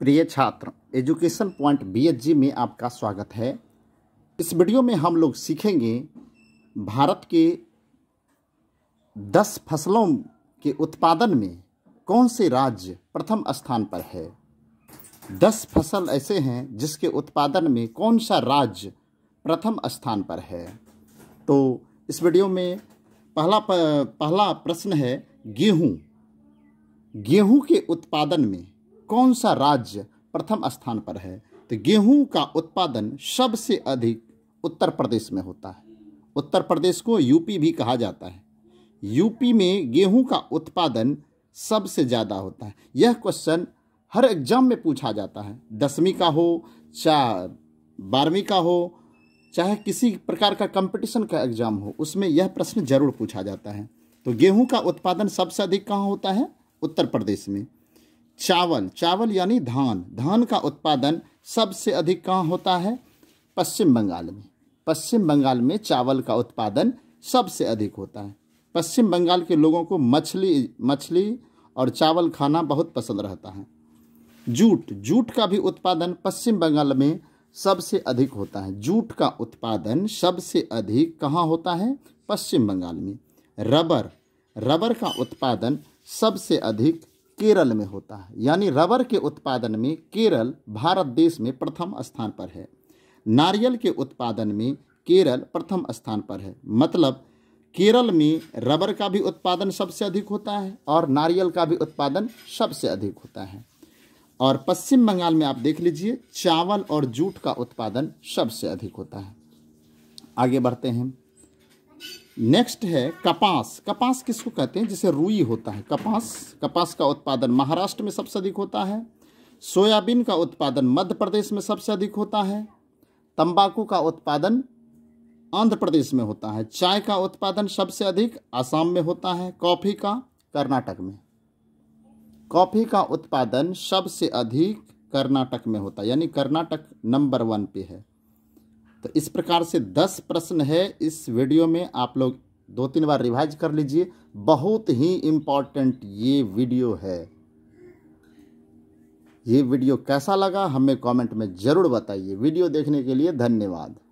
प्रिय छात्र education point BHG में आपका स्वागत है इस वीडियो में हम लोग सीखेंगे भारत के दस फसलों के उत्पादन में कौन से राज्य प्रथम स्थान पर है दस फसल ऐसे हैं जिसके उत्पादन में कौन सा राज्य प्रथम स्थान पर है तो इस वीडियो में पहला पहला प्रश्न है गेहूँ गेहूँ के उत्पादन में कौन सा राज्य प्रथम स्थान पर है तो गेहूं का उत्पादन सबसे अधिक उत्तर प्रदेश में होता है उत्तर प्रदेश को यूपी भी कहा जाता है यूपी में गेहूं का उत्पादन सबसे ज़्यादा होता है यह क्वेश्चन हर एग्जाम में पूछा जाता है दसवीं का हो चाहे बारहवीं का हो चाहे किसी प्रकार का कंपटीशन का एग्जाम हो उसमें यह प्रश्न जरूर पूछा जाता है तो गेहूं का उत्पादन सबसे अधिक कहाँ होता है उत्तर प्रदेश में चावल चावल यानी धान धान का उत्पादन सबसे अधिक कहाँ होता है पश्चिम बंगाल में पश्चिम बंगाल में चावल का उत्पादन सबसे अधिक होता है पश्चिम बंगाल के लोगों को मछली मछली और चावल खाना बहुत पसंद रहता है जूट जूट का भी उत्पादन पश्चिम बंगाल में सबसे अधिक होता है जूट का उत्पादन सबसे अधिक कहाँ होता है पश्चिम बंगाल में रबर रबर का उत्पादन सबसे अधिक केरल में होता है यानी रबर के उत्पादन में केरल भारत देश में प्रथम स्थान पर है नारियल के उत्पादन में केरल प्रथम स्थान पर है मतलब केरल में रबर का भी उत्पादन सबसे अधिक होता है और नारियल का भी उत्पादन सबसे अधिक होता है और पश्चिम बंगाल में आप देख लीजिए चावल और जूट का उत्पादन सबसे अधिक होता है आगे बढ़ते हैं नेक्स्ट है कपास कपास किसको कहते हैं जिसे रुई होता है कपास कपास का उत्पादन महाराष्ट्र में सबसे अधिक होता है सोयाबीन का उत्पादन मध्य प्रदेश में सबसे अधिक होता है तंबाकू का उत्पादन आंध्र प्रदेश में होता है चाय का उत्पादन सबसे अधिक आसाम में होता है कॉफ़ी का कर्नाटक में कॉफ़ी का उत्पादन सबसे अधिक कर्नाटक में होता है यानी कर्नाटक नंबर वन पे है तो इस प्रकार से दस प्रश्न है इस वीडियो में आप लोग दो तीन बार रिवाइज कर लीजिए बहुत ही इम्पॉर्टेंट ये वीडियो है ये वीडियो कैसा लगा हमें कमेंट में ज़रूर बताइए वीडियो देखने के लिए धन्यवाद